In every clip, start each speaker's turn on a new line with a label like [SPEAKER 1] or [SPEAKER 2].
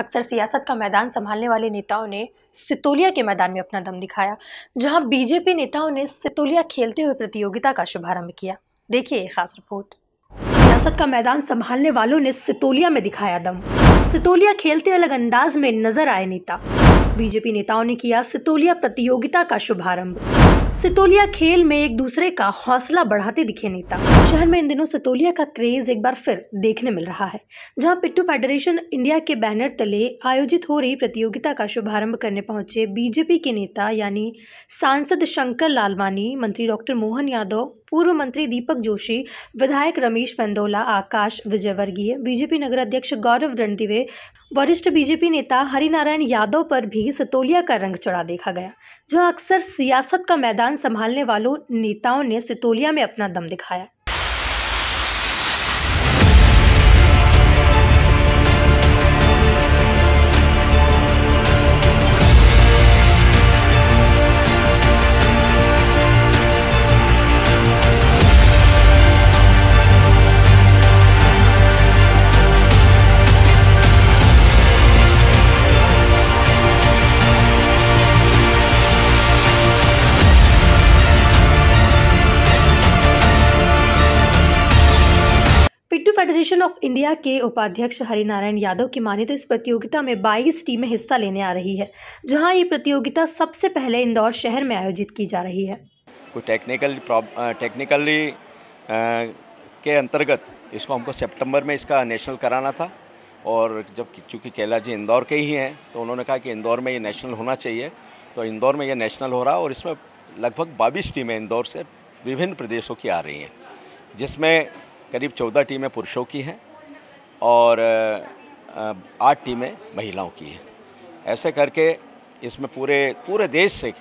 [SPEAKER 1] अक्सर सियासत का मैदान संभालने वाले नेताओं ने सितोलिया के मैदान में अपना दम दिखाया जहां बीजेपी नेताओं ने सितोलिया खेलते हुए प्रतियोगिता का शुभारंभ किया देखिए खास रिपोर्ट सियासत का मैदान संभालने वालों ने सितोलिया में दिखाया दम सितोलिया खेलते अलग अंदाज में नजर आए नेता बीजेपी नेताओं ने किया सितोलिया प्रतियोगिता का शुभारंभ सितोलिया खेल में एक दूसरे का हौसला बढ़ाते दिखे नेता शहर में इन दिनों सितोलिया का क्रेज एक बार फिर देखने मिल रहा है जहां पिट्टू फेडरेशन इंडिया के बैनर तले आयोजित हो रही प्रतियोगिता का शुभारंभ करने पहुंचे बीजेपी के नेता यानी सांसद शंकर लालवानी मंत्री डॉक्टर मोहन यादव पूर्व मंत्री दीपक जोशी विधायक रमेश पंदोला आकाश विजयवर्गीय बीजेपी नगर अध्यक्ष गौरव रणदिवे वरिष्ठ बीजेपी नेता हरिनारायण यादव पर भी सितोलिया का रंग चढ़ा देखा गया जहां अक्सर सियासत का मैदान संभालने वालों नेताओं ने सितोलिया में अपना दम दिखाया फेडरेशन ऑफ इंडिया के उपाध्यक्ष हरिनारायण यादव की माने तो इस प्रतियोगिता में 22 टीमें हिस्सा लेने आ रही है जहां ये प्रतियोगिता सबसे पहले इंदौर शहर में आयोजित की जा रही है
[SPEAKER 2] कोई टेक्निकल टेक्निकली के अंतर्गत इसको हमको सितंबर में इसका नेशनल कराना था और जब चूँकि कैला जी इंदौर के ही हैं तो उन्होंने कहा कि इंदौर में ये नेशनल होना चाहिए तो इंदौर में ये नेशनल हो रहा और इसमें लगभग बाईस टीमें इंदौर से विभिन्न प्रदेशों की आ रही हैं जिसमें करीब चौदह टीमें पुरुषों की हैं और आठ टीमें महिलाओं की हैं ऐसे करके इसमें पूरे पूरे देश से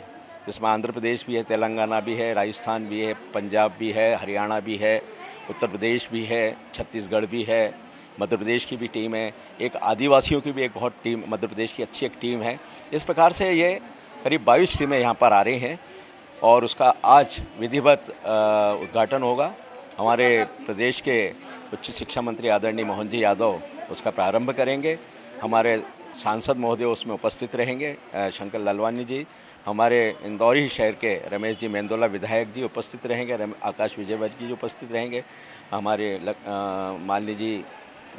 [SPEAKER 2] इसमें आंध्र प्रदेश भी है तेलंगाना भी है राजस्थान भी है पंजाब भी है हरियाणा भी है उत्तर प्रदेश भी है छत्तीसगढ़ भी है मध्य प्रदेश की भी टीम है एक आदिवासियों की भी एक बहुत टीम मध्य प्रदेश की अच्छी एक टीम है इस प्रकार से ये करीब बाईस टीमें यहाँ पर आ रही हैं और उसका आज विधिवत उद्घाटन होगा हमारे प्रदेश के उच्च शिक्षा मंत्री आदरणीय मोहन जी यादव उसका प्रारंभ करेंगे हमारे सांसद महोदय उसमें उपस्थित रहेंगे शंकर लालवानी जी हमारे इंदौरी शहर के रमेश जी मेंदोला विधायक जी उपस्थित रहेंगे आकाश विजयवत जी उपस्थित रहेंगे हमारे मालनी जी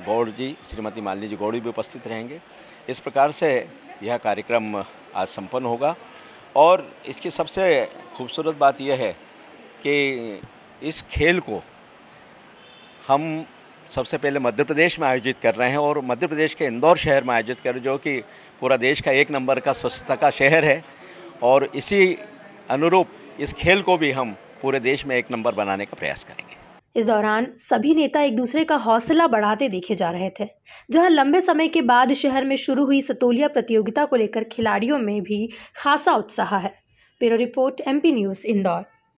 [SPEAKER 2] गौड़ जी श्रीमती मालनी जी गौड़ी भी उपस्थित रहेंगे इस प्रकार से यह कार्यक्रम आज संपन्न होगा और इसकी सबसे खूबसूरत बात यह है कि इस खेल को हम सबसे पहले मध्य प्रदेश में आयोजित कर रहे हैं और मध्य प्रदेश के इंदौर शहर में आयोजित कर जो कि पूरा देश का एक नंबर का स्वच्छता का शहर है और इसी अनुरूप इस खेल को भी हम पूरे देश में एक नंबर बनाने का प्रयास करेंगे
[SPEAKER 1] इस दौरान सभी नेता एक दूसरे का हौसला बढ़ाते देखे जा रहे थे जहां लंबे समय के बाद शहर में शुरू हुई सतोलिया प्रतियोगिता को लेकर खिलाड़ियों में भी खासा उत्साह है bureau report MP news Indore